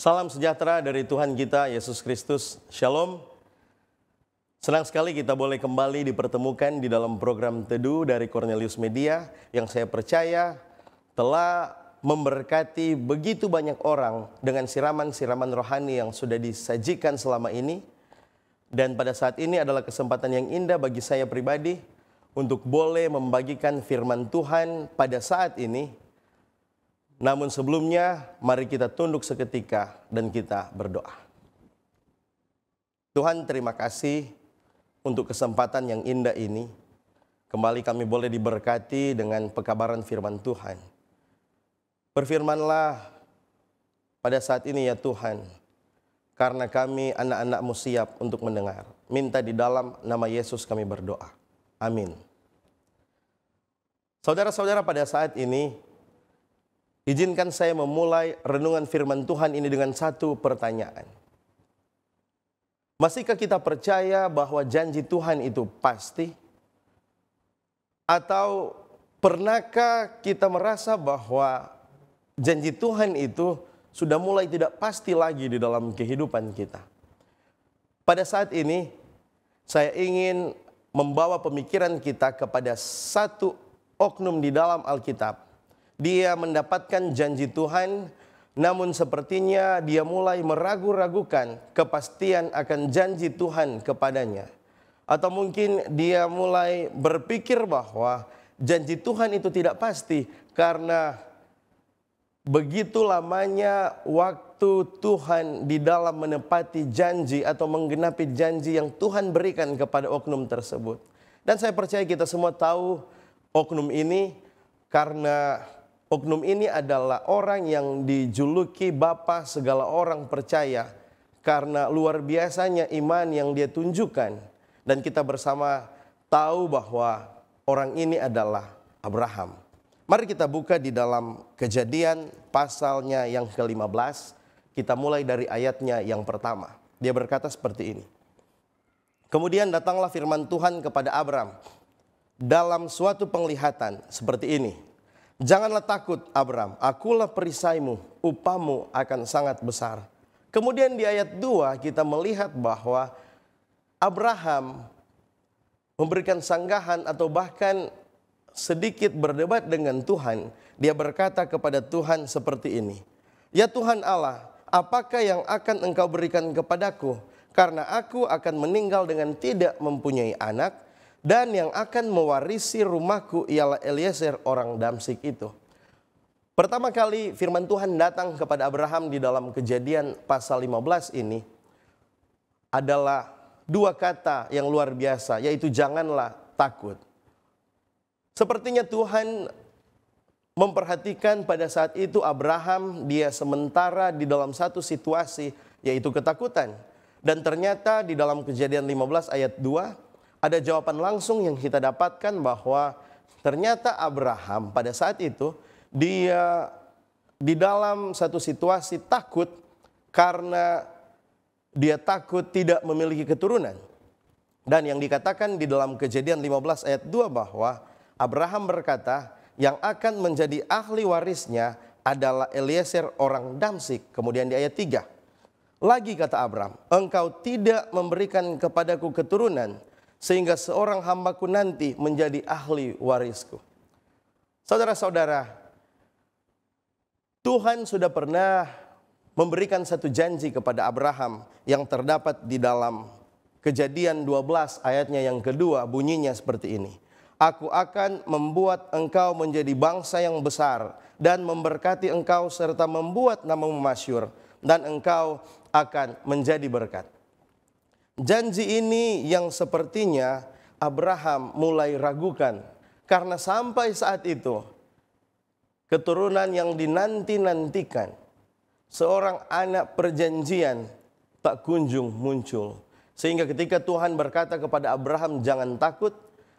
Salam sejahtera dari Tuhan kita Yesus Kristus. Shalom. Senang sekali kita boleh kembali dipertemukan di dalam program Teduh dari Cornelius Media yang saya percaya telah memberkati begitu banyak orang dengan siraman-siraman rohani yang sudah disajikan selama ini. Dan pada saat ini adalah kesempatan yang indah bagi saya pribadi untuk boleh membagikan firman Tuhan pada saat ini namun sebelumnya, mari kita tunduk seketika dan kita berdoa. Tuhan, terima kasih untuk kesempatan yang indah ini. Kembali kami boleh diberkati dengan pekabaran firman Tuhan. Berfirmanlah pada saat ini ya Tuhan, karena kami anak-anakmu siap untuk mendengar. Minta di dalam nama Yesus kami berdoa. Amin. Saudara-saudara pada saat ini Izinkan saya memulai renungan firman Tuhan ini dengan satu pertanyaan. Masihkah kita percaya bahwa janji Tuhan itu pasti? Atau pernahkah kita merasa bahwa janji Tuhan itu sudah mulai tidak pasti lagi di dalam kehidupan kita? Pada saat ini, saya ingin membawa pemikiran kita kepada satu oknum di dalam Alkitab dia mendapatkan janji Tuhan, namun sepertinya dia mulai meragu-ragukan kepastian akan janji Tuhan kepadanya. Atau mungkin dia mulai berpikir bahwa janji Tuhan itu tidak pasti karena begitu lamanya waktu Tuhan di dalam menepati janji atau menggenapi janji yang Tuhan berikan kepada oknum tersebut. Dan saya percaya kita semua tahu oknum ini karena Oknum ini adalah orang yang dijuluki bapak segala orang percaya karena luar biasanya iman yang dia tunjukkan dan kita bersama tahu bahwa orang ini adalah Abraham. Mari kita buka di dalam kejadian pasalnya yang ke-15. Kita mulai dari ayatnya yang pertama. Dia berkata seperti ini. Kemudian datanglah firman Tuhan kepada Abraham dalam suatu penglihatan seperti ini. Janganlah takut Abram, akulah perisaimu, upamu akan sangat besar. Kemudian di ayat 2 kita melihat bahwa Abraham memberikan sanggahan atau bahkan sedikit berdebat dengan Tuhan. Dia berkata kepada Tuhan seperti ini, Ya Tuhan Allah, apakah yang akan engkau berikan kepadaku? Karena aku akan meninggal dengan tidak mempunyai anak, dan yang akan mewarisi rumahku ialah Eliezer orang Damsik itu. Pertama kali firman Tuhan datang kepada Abraham di dalam kejadian pasal 15 ini adalah dua kata yang luar biasa yaitu janganlah takut. Sepertinya Tuhan memperhatikan pada saat itu Abraham dia sementara di dalam satu situasi yaitu ketakutan. Dan ternyata di dalam kejadian 15 ayat 2 ada jawaban langsung yang kita dapatkan bahwa ternyata Abraham pada saat itu dia di dalam satu situasi takut karena dia takut tidak memiliki keturunan. Dan yang dikatakan di dalam kejadian 15 ayat 2 bahwa Abraham berkata yang akan menjadi ahli warisnya adalah Eliezer orang Damsik. Kemudian di ayat 3. Lagi kata Abraham, engkau tidak memberikan kepadaku keturunan sehingga seorang hambaku nanti menjadi ahli warisku. Saudara-saudara, Tuhan sudah pernah memberikan satu janji kepada Abraham yang terdapat di dalam kejadian 12 ayatnya yang kedua bunyinya seperti ini. Aku akan membuat engkau menjadi bangsa yang besar dan memberkati engkau serta membuat namamu masyur dan engkau akan menjadi berkat. Janji ini yang sepertinya Abraham mulai ragukan karena sampai saat itu keturunan yang dinanti-nantikan seorang anak perjanjian tak kunjung muncul. Sehingga ketika Tuhan berkata kepada Abraham, "Jangan takut."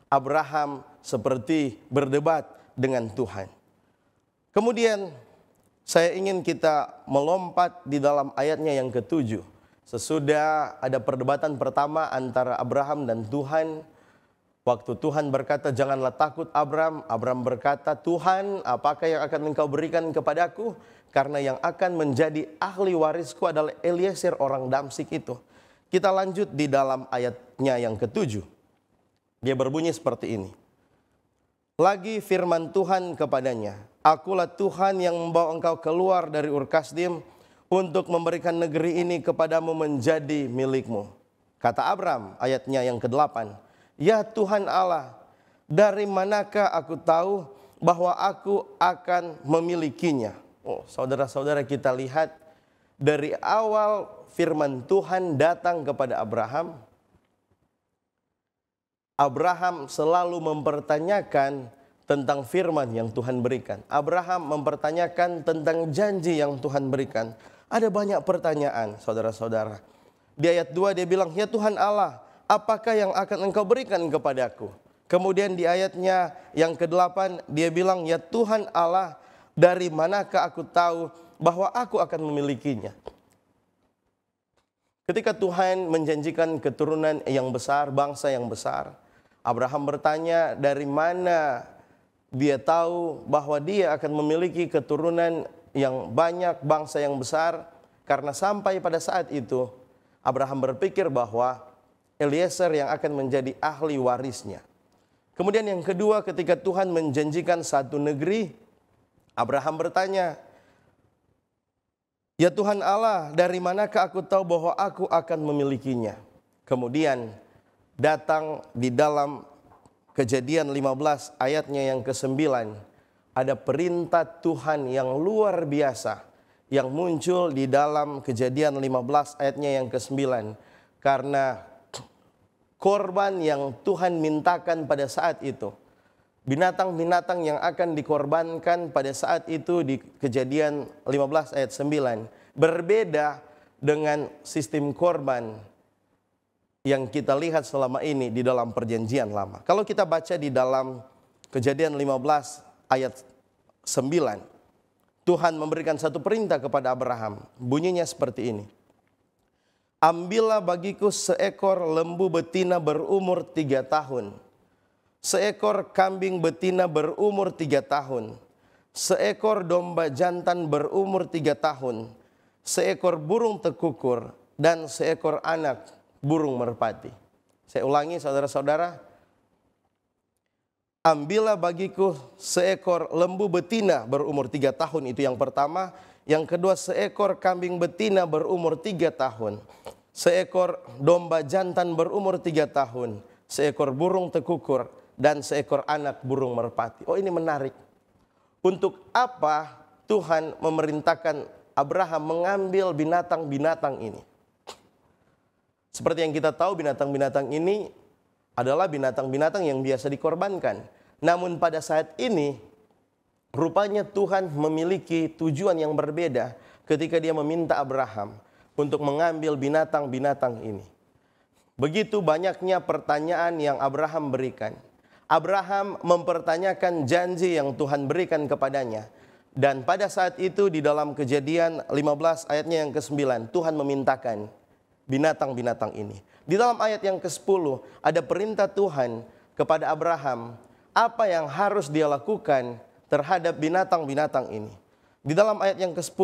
Abraham seperti berdebat dengan Tuhan. Kemudian saya ingin kita melompat di dalam ayatnya yang ketujuh. Sesudah ada perdebatan pertama antara Abraham dan Tuhan, waktu Tuhan berkata, "Janganlah takut, Abraham Abraham berkata, "Tuhan, apakah yang akan Engkau berikan kepadaku? Karena yang akan menjadi ahli warisku adalah Eliezer, orang Damsik itu." Kita lanjut di dalam ayatnya yang ketujuh. Dia berbunyi seperti ini. Lagi firman Tuhan kepadanya, Akulah Tuhan yang membawa engkau keluar dari Ur Kasdim untuk memberikan negeri ini kepadamu menjadi milikmu. Kata Abram ayatnya yang ke-8. Ya Tuhan Allah, dari manakah aku tahu bahwa aku akan memilikinya? Oh, saudara-saudara kita lihat dari awal firman Tuhan datang kepada Abraham. Abraham selalu mempertanyakan tentang firman yang Tuhan berikan. Abraham mempertanyakan tentang janji yang Tuhan berikan. Ada banyak pertanyaan saudara-saudara. Di ayat 2 dia bilang, ya Tuhan Allah apakah yang akan engkau berikan kepadaku? Kemudian di ayatnya yang ke-8 dia bilang, ya Tuhan Allah dari manakah aku tahu bahwa aku akan memilikinya? Ketika Tuhan menjanjikan keturunan yang besar, bangsa yang besar, Abraham bertanya dari mana dia tahu bahwa dia akan memiliki keturunan yang banyak, bangsa yang besar. Karena sampai pada saat itu Abraham berpikir bahwa Eliezer yang akan menjadi ahli warisnya. Kemudian yang kedua ketika Tuhan menjanjikan satu negeri, Abraham bertanya, Ya Tuhan Allah, dari manakah aku tahu bahwa aku akan memilikinya? Kemudian datang di dalam kejadian 15 ayatnya yang ke-9 ada perintah Tuhan yang luar biasa yang muncul di dalam kejadian 15 ayatnya yang ke-9 karena korban yang Tuhan mintakan pada saat itu binatang-binatang yang akan dikorbankan pada saat itu di kejadian 15 ayat 9 berbeda dengan sistem korban yang kita lihat selama ini di dalam perjanjian lama. Kalau kita baca di dalam kejadian 15 ayat 9 Tuhan memberikan satu perintah kepada Abraham. Bunyinya seperti ini. Ambillah bagiku seekor lembu betina berumur tiga tahun. Seekor kambing betina berumur tiga tahun. Seekor domba jantan berumur tiga tahun. Seekor burung tekukur dan seekor anak burung merpati. Saya ulangi saudara-saudara Ambillah bagiku seekor lembu betina berumur tiga tahun itu yang pertama. Yang kedua seekor kambing betina berumur tiga tahun. Seekor domba jantan berumur tiga tahun. Seekor burung tekukur dan seekor anak burung merpati. Oh ini menarik. Untuk apa Tuhan memerintahkan Abraham mengambil binatang-binatang ini? Seperti yang kita tahu binatang-binatang ini adalah binatang-binatang yang biasa dikorbankan. Namun pada saat ini rupanya Tuhan memiliki tujuan yang berbeda ketika dia meminta Abraham untuk mengambil binatang-binatang ini. Begitu banyaknya pertanyaan yang Abraham berikan. Abraham mempertanyakan janji yang Tuhan berikan kepadanya. Dan pada saat itu di dalam kejadian 15 ayatnya yang ke-9 Tuhan memintakan binatang-binatang ini. Di dalam ayat yang ke-10 ada perintah Tuhan kepada Abraham apa yang harus dia lakukan terhadap binatang-binatang ini. Di dalam ayat yang ke-10,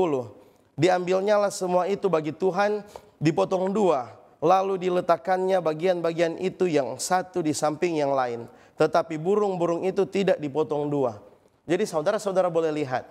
diambilnyalah semua itu bagi Tuhan, dipotong dua, lalu diletakkannya bagian-bagian itu yang satu di samping yang lain. Tetapi burung-burung itu tidak dipotong dua. Jadi saudara-saudara boleh lihat,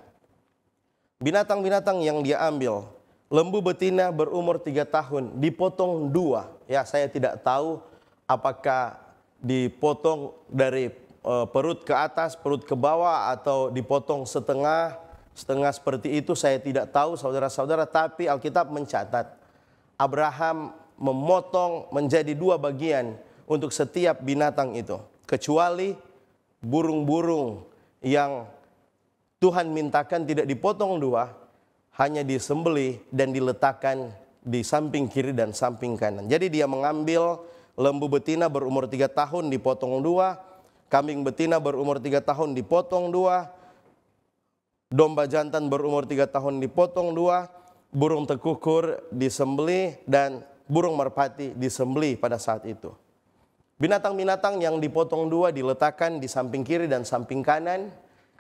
binatang-binatang yang dia ambil, lembu betina berumur tiga tahun dipotong dua. Ya, saya tidak tahu apakah dipotong dari eh, perut ke atas, perut ke bawah atau dipotong setengah, setengah seperti itu saya tidak tahu saudara-saudara, tapi Alkitab mencatat Abraham memotong menjadi dua bagian untuk setiap binatang itu, kecuali burung-burung yang Tuhan mintakan tidak dipotong dua, hanya disembeli dan diletakkan di samping kiri dan samping kanan. Jadi dia mengambil lembu betina berumur tiga tahun dipotong dua, kambing betina berumur tiga tahun dipotong dua, domba jantan berumur tiga tahun dipotong dua, burung tekukur disembeli dan burung merpati disembeli pada saat itu. Binatang-binatang yang dipotong dua diletakkan di samping kiri dan samping kanan,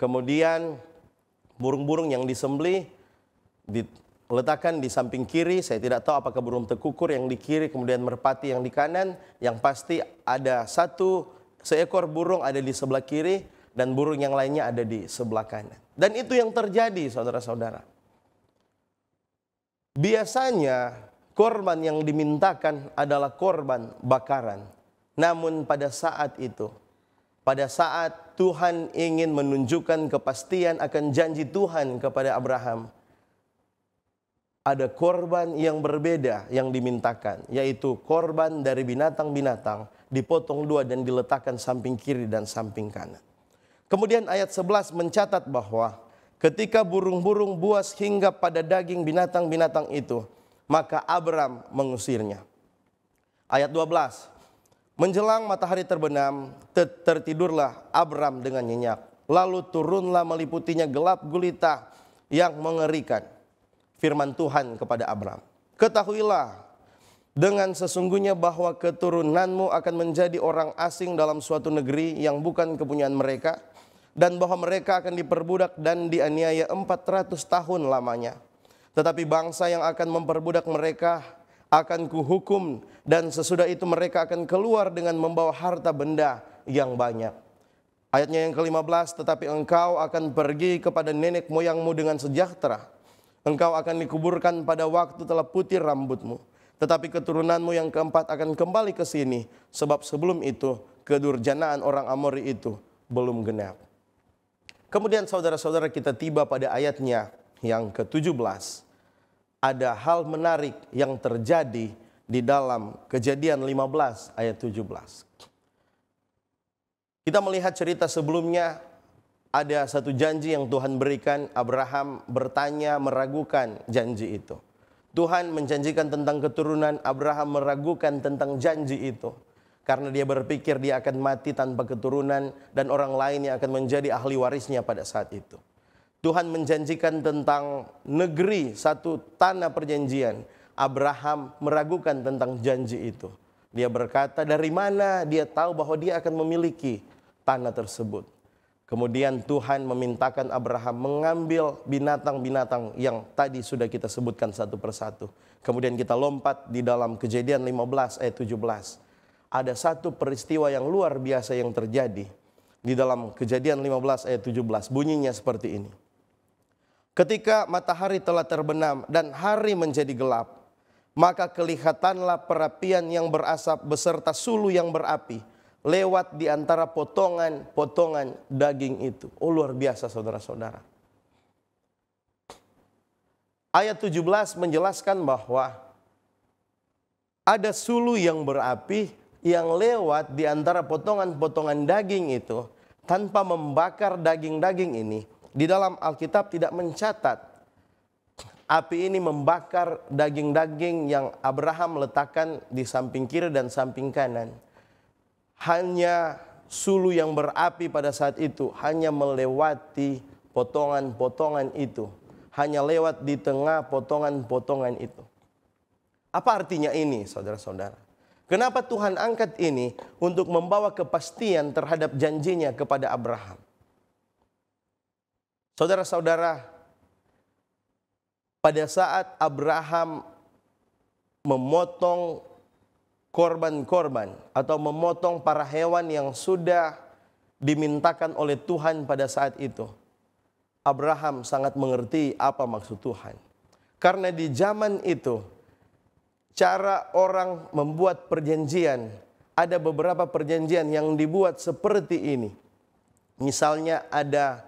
kemudian burung-burung yang disembeli diletakkan di samping kiri. Saya tidak tahu apakah burung tekukur yang di kiri kemudian merpati yang di kanan. Yang pasti ada satu seekor burung ada di sebelah kiri dan burung yang lainnya ada di sebelah kanan. Dan itu yang terjadi saudara-saudara. Biasanya korban yang dimintakan adalah korban bakaran. Namun pada saat itu, pada saat Tuhan ingin menunjukkan kepastian akan janji Tuhan kepada Abraham, ada korban yang berbeda yang dimintakan, yaitu korban dari binatang-binatang dipotong dua dan diletakkan samping kiri dan samping kanan. Kemudian ayat 11 mencatat bahwa ketika burung-burung buas hingga pada daging binatang-binatang itu, maka Abram mengusirnya. Ayat 12, menjelang matahari terbenam, tertidurlah Abram dengan nyenyak. Lalu turunlah meliputinya gelap gulita yang mengerikan firman Tuhan kepada Abram. Ketahuilah dengan sesungguhnya bahwa keturunanmu akan menjadi orang asing dalam suatu negeri yang bukan kepunyaan mereka dan bahwa mereka akan diperbudak dan dianiaya 400 tahun lamanya. Tetapi bangsa yang akan memperbudak mereka akan kuhukum dan sesudah itu mereka akan keluar dengan membawa harta benda yang banyak. Ayatnya yang ke-15, tetapi engkau akan pergi kepada nenek moyangmu dengan sejahtera Engkau akan dikuburkan pada waktu telah putih rambutmu. Tetapi keturunanmu yang keempat akan kembali ke sini. Sebab sebelum itu kedurjanaan orang Amori itu belum genap. Kemudian saudara-saudara kita tiba pada ayatnya yang ke-17. Ada hal menarik yang terjadi di dalam kejadian 15 ayat 17. Kita melihat cerita sebelumnya ada satu janji yang Tuhan berikan, Abraham bertanya meragukan janji itu. Tuhan menjanjikan tentang keturunan, Abraham meragukan tentang janji itu. Karena dia berpikir dia akan mati tanpa keturunan dan orang lain yang akan menjadi ahli warisnya pada saat itu. Tuhan menjanjikan tentang negeri, satu tanah perjanjian. Abraham meragukan tentang janji itu. Dia berkata, dari mana dia tahu bahwa dia akan memiliki tanah tersebut Kemudian Tuhan memintakan Abraham mengambil binatang-binatang yang tadi sudah kita sebutkan satu persatu. Kemudian kita lompat di dalam kejadian 15 ayat 17. Ada satu peristiwa yang luar biasa yang terjadi. Di dalam kejadian 15 ayat 17 bunyinya seperti ini. Ketika matahari telah terbenam dan hari menjadi gelap. Maka kelihatanlah perapian yang berasap beserta sulu yang berapi lewat di antara potongan-potongan daging itu. Oh luar biasa saudara-saudara. Ayat 17 menjelaskan bahwa ada sulu yang berapi yang lewat di antara potongan-potongan daging itu tanpa membakar daging-daging ini. Di dalam Alkitab tidak mencatat api ini membakar daging-daging yang Abraham letakkan di samping kiri dan samping kanan hanya sulu yang berapi pada saat itu hanya melewati potongan-potongan itu, hanya lewat di tengah potongan-potongan itu. Apa artinya ini, saudara-saudara? Kenapa Tuhan angkat ini untuk membawa kepastian terhadap janjinya kepada Abraham? Saudara-saudara, pada saat Abraham memotong korban-korban atau memotong para hewan yang sudah dimintakan oleh Tuhan pada saat itu. Abraham sangat mengerti apa maksud Tuhan. Karena di zaman itu cara orang membuat perjanjian ada beberapa perjanjian yang dibuat seperti ini. Misalnya ada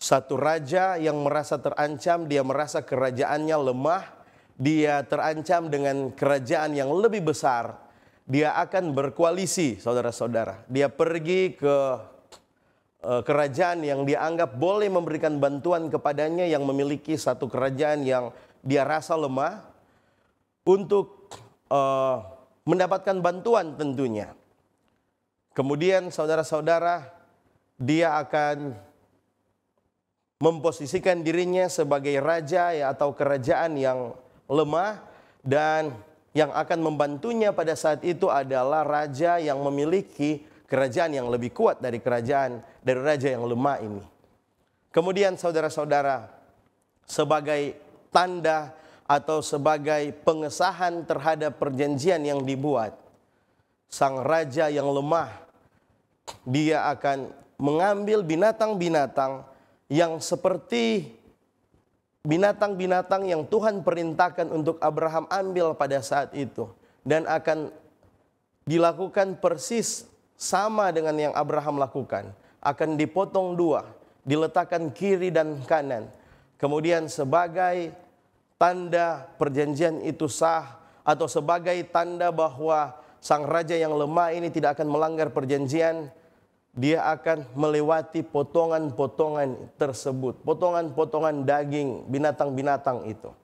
satu raja yang merasa terancam, dia merasa kerajaannya lemah, dia terancam dengan kerajaan yang lebih besar, dia akan berkoalisi, saudara-saudara. Dia pergi ke eh, kerajaan yang dianggap boleh memberikan bantuan kepadanya yang memiliki satu kerajaan yang dia rasa lemah untuk uh, mendapatkan bantuan tentunya. Kemudian saudara-saudara dia akan memposisikan dirinya sebagai raja ya, atau kerajaan yang lemah dan yang akan membantunya pada saat itu adalah raja yang memiliki kerajaan yang lebih kuat dari kerajaan dari raja yang lemah ini. Kemudian saudara-saudara sebagai tanda atau sebagai pengesahan terhadap perjanjian yang dibuat sang raja yang lemah dia akan mengambil binatang-binatang yang seperti binatang-binatang yang Tuhan perintahkan untuk Abraham ambil pada saat itu dan akan dilakukan persis sama dengan yang Abraham lakukan akan dipotong dua diletakkan kiri dan kanan kemudian sebagai tanda perjanjian itu sah atau sebagai tanda bahwa sang raja yang lemah ini tidak akan melanggar perjanjian dia akan melewati potongan-potongan tersebut, potongan-potongan daging binatang-binatang itu.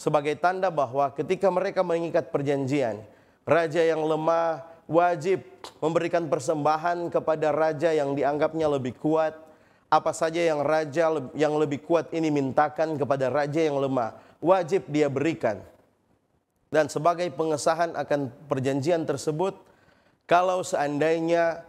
Sebagai tanda bahwa ketika mereka mengikat perjanjian, raja yang lemah wajib memberikan persembahan kepada raja yang dianggapnya lebih kuat. Apa saja yang raja yang lebih kuat ini mintakan kepada raja yang lemah, wajib dia berikan. Dan sebagai pengesahan akan perjanjian tersebut, kalau seandainya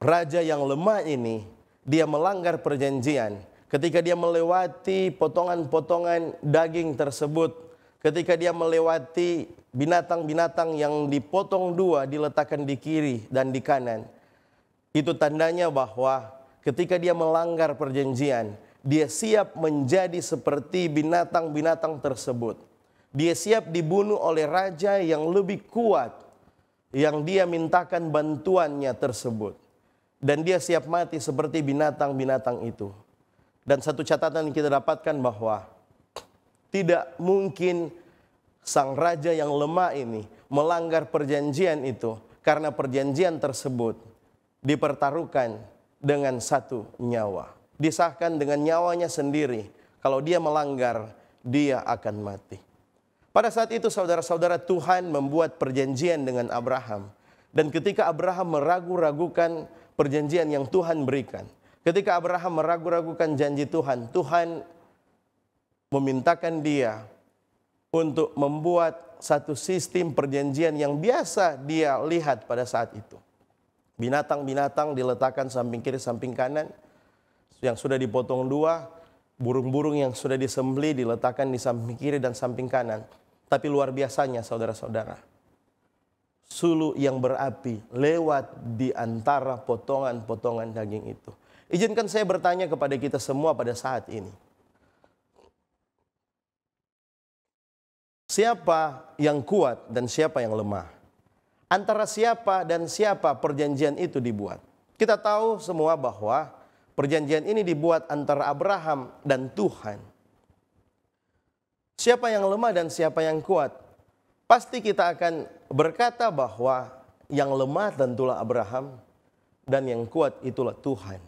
raja yang lemah ini dia melanggar perjanjian ketika dia melewati potongan-potongan daging tersebut ketika dia melewati binatang-binatang yang dipotong dua diletakkan di kiri dan di kanan itu tandanya bahwa ketika dia melanggar perjanjian dia siap menjadi seperti binatang-binatang tersebut dia siap dibunuh oleh raja yang lebih kuat yang dia mintakan bantuannya tersebut dan dia siap mati seperti binatang-binatang itu. Dan satu catatan yang kita dapatkan bahwa tidak mungkin sang raja yang lemah ini melanggar perjanjian itu karena perjanjian tersebut dipertaruhkan dengan satu nyawa. Disahkan dengan nyawanya sendiri. Kalau dia melanggar, dia akan mati. Pada saat itu saudara-saudara Tuhan membuat perjanjian dengan Abraham. Dan ketika Abraham meragu-ragukan perjanjian yang Tuhan berikan. Ketika Abraham meragu-ragukan janji Tuhan, Tuhan memintakan dia untuk membuat satu sistem perjanjian yang biasa dia lihat pada saat itu. Binatang-binatang diletakkan samping kiri, samping kanan, yang sudah dipotong dua, burung-burung yang sudah disembeli diletakkan di samping kiri dan samping kanan. Tapi luar biasanya saudara-saudara, sulu yang berapi lewat di antara potongan-potongan daging itu. Izinkan saya bertanya kepada kita semua pada saat ini. Siapa yang kuat dan siapa yang lemah? Antara siapa dan siapa perjanjian itu dibuat? Kita tahu semua bahwa perjanjian ini dibuat antara Abraham dan Tuhan. Siapa yang lemah dan siapa yang kuat? pasti kita akan berkata bahwa yang lemah tentulah Abraham dan yang kuat itulah Tuhan.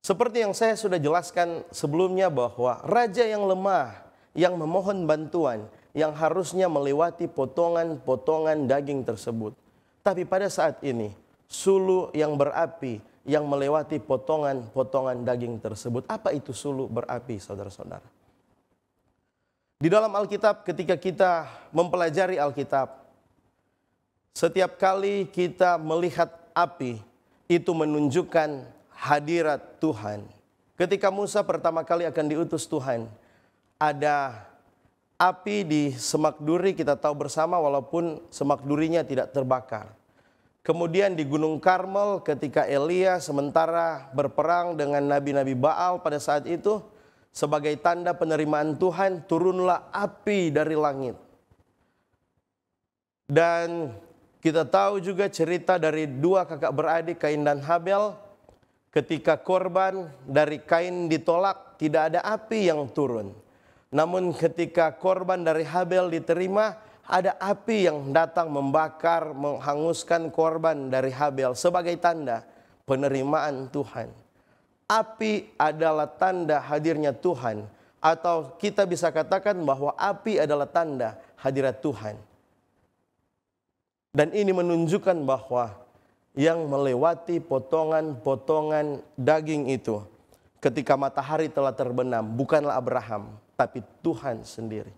Seperti yang saya sudah jelaskan sebelumnya bahwa raja yang lemah yang memohon bantuan yang harusnya melewati potongan-potongan daging tersebut. Tapi pada saat ini sulu yang berapi yang melewati potongan-potongan daging tersebut. Apa itu sulu berapi saudara-saudara? Di dalam Alkitab ketika kita mempelajari Alkitab, setiap kali kita melihat api, itu menunjukkan hadirat Tuhan. Ketika Musa pertama kali akan diutus Tuhan, ada api di semak duri kita tahu bersama walaupun semak durinya tidak terbakar. Kemudian di Gunung Karmel ketika Elia sementara berperang dengan nabi-nabi Baal pada saat itu, sebagai tanda penerimaan Tuhan turunlah api dari langit. Dan kita tahu juga cerita dari dua kakak beradik Kain dan Habel ketika korban dari Kain ditolak tidak ada api yang turun. Namun ketika korban dari Habel diterima, ada api yang datang membakar, menghanguskan korban dari Habel sebagai tanda penerimaan Tuhan api adalah tanda hadirnya Tuhan atau kita bisa katakan bahwa api adalah tanda hadirat Tuhan. Dan ini menunjukkan bahwa yang melewati potongan-potongan daging itu ketika matahari telah terbenam bukanlah Abraham tapi Tuhan sendiri.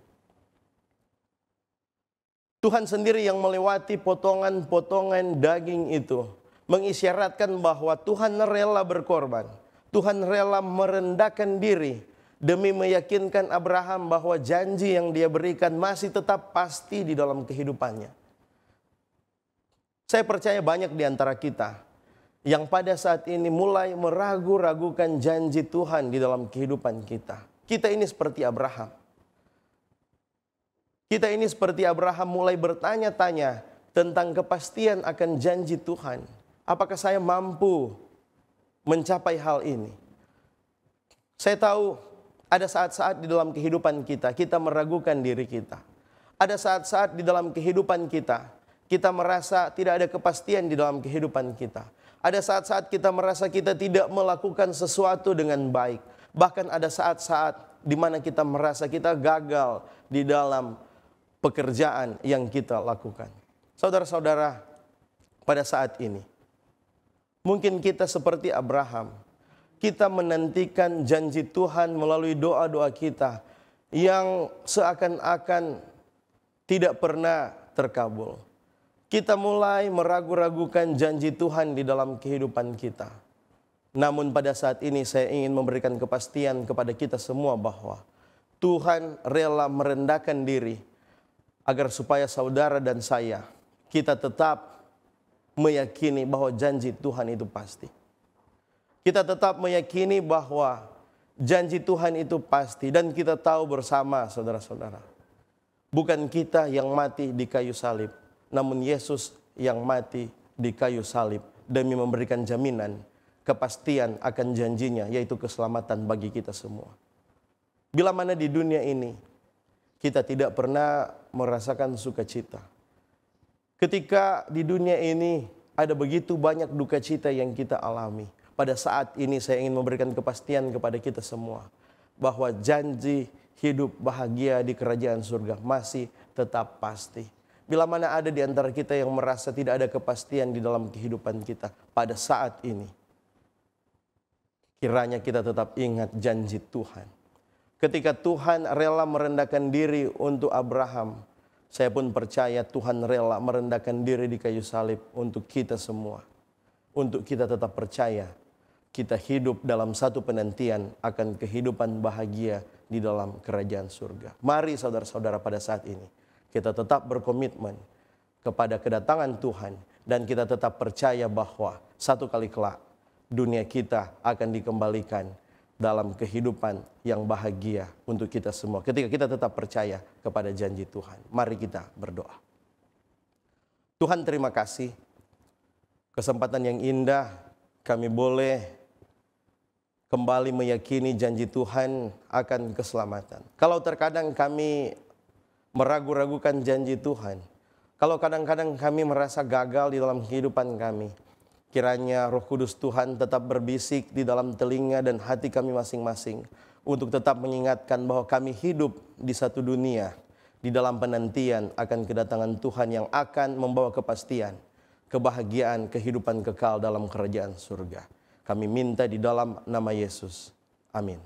Tuhan sendiri yang melewati potongan-potongan daging itu mengisyaratkan bahwa Tuhan rela berkorban Tuhan rela merendahkan diri demi meyakinkan Abraham bahwa janji yang dia berikan masih tetap pasti di dalam kehidupannya. Saya percaya banyak di antara kita yang pada saat ini mulai meragu-ragukan janji Tuhan di dalam kehidupan kita. Kita ini seperti Abraham. Kita ini seperti Abraham mulai bertanya-tanya tentang kepastian akan janji Tuhan. Apakah saya mampu mencapai hal ini. Saya tahu ada saat-saat di dalam kehidupan kita, kita meragukan diri kita. Ada saat-saat di dalam kehidupan kita, kita merasa tidak ada kepastian di dalam kehidupan kita. Ada saat-saat kita merasa kita tidak melakukan sesuatu dengan baik. Bahkan ada saat-saat di mana kita merasa kita gagal di dalam pekerjaan yang kita lakukan. Saudara-saudara, pada saat ini Mungkin kita seperti Abraham. Kita menantikan janji Tuhan melalui doa-doa kita yang seakan-akan tidak pernah terkabul. Kita mulai meragu-ragukan janji Tuhan di dalam kehidupan kita. Namun pada saat ini saya ingin memberikan kepastian kepada kita semua bahwa Tuhan rela merendahkan diri agar supaya saudara dan saya kita tetap meyakini bahwa janji Tuhan itu pasti. Kita tetap meyakini bahwa janji Tuhan itu pasti dan kita tahu bersama saudara-saudara. Bukan kita yang mati di kayu salib, namun Yesus yang mati di kayu salib demi memberikan jaminan kepastian akan janjinya yaitu keselamatan bagi kita semua. Bila mana di dunia ini kita tidak pernah merasakan sukacita, Ketika di dunia ini ada begitu banyak duka cita yang kita alami. Pada saat ini saya ingin memberikan kepastian kepada kita semua. Bahwa janji hidup bahagia di kerajaan surga masih tetap pasti. Bila mana ada di antara kita yang merasa tidak ada kepastian di dalam kehidupan kita pada saat ini. Kiranya kita tetap ingat janji Tuhan. Ketika Tuhan rela merendahkan diri untuk Abraham, saya pun percaya Tuhan rela merendahkan diri di kayu salib untuk kita semua. Untuk kita tetap percaya, kita hidup dalam satu penantian akan kehidupan bahagia di dalam kerajaan surga. Mari saudara-saudara pada saat ini, kita tetap berkomitmen kepada kedatangan Tuhan dan kita tetap percaya bahwa satu kali kelak dunia kita akan dikembalikan dalam kehidupan yang bahagia untuk kita semua. Ketika kita tetap percaya kepada janji Tuhan, mari kita berdoa. Tuhan, terima kasih. Kesempatan yang indah, kami boleh kembali meyakini janji Tuhan akan keselamatan. Kalau terkadang kami meragu-ragukan janji Tuhan, kalau kadang-kadang kami merasa gagal di dalam kehidupan kami, Kiranya roh kudus Tuhan tetap berbisik di dalam telinga dan hati kami masing-masing. Untuk tetap mengingatkan bahwa kami hidup di satu dunia. Di dalam penantian akan kedatangan Tuhan yang akan membawa kepastian. Kebahagiaan kehidupan kekal dalam kerajaan surga. Kami minta di dalam nama Yesus. Amin.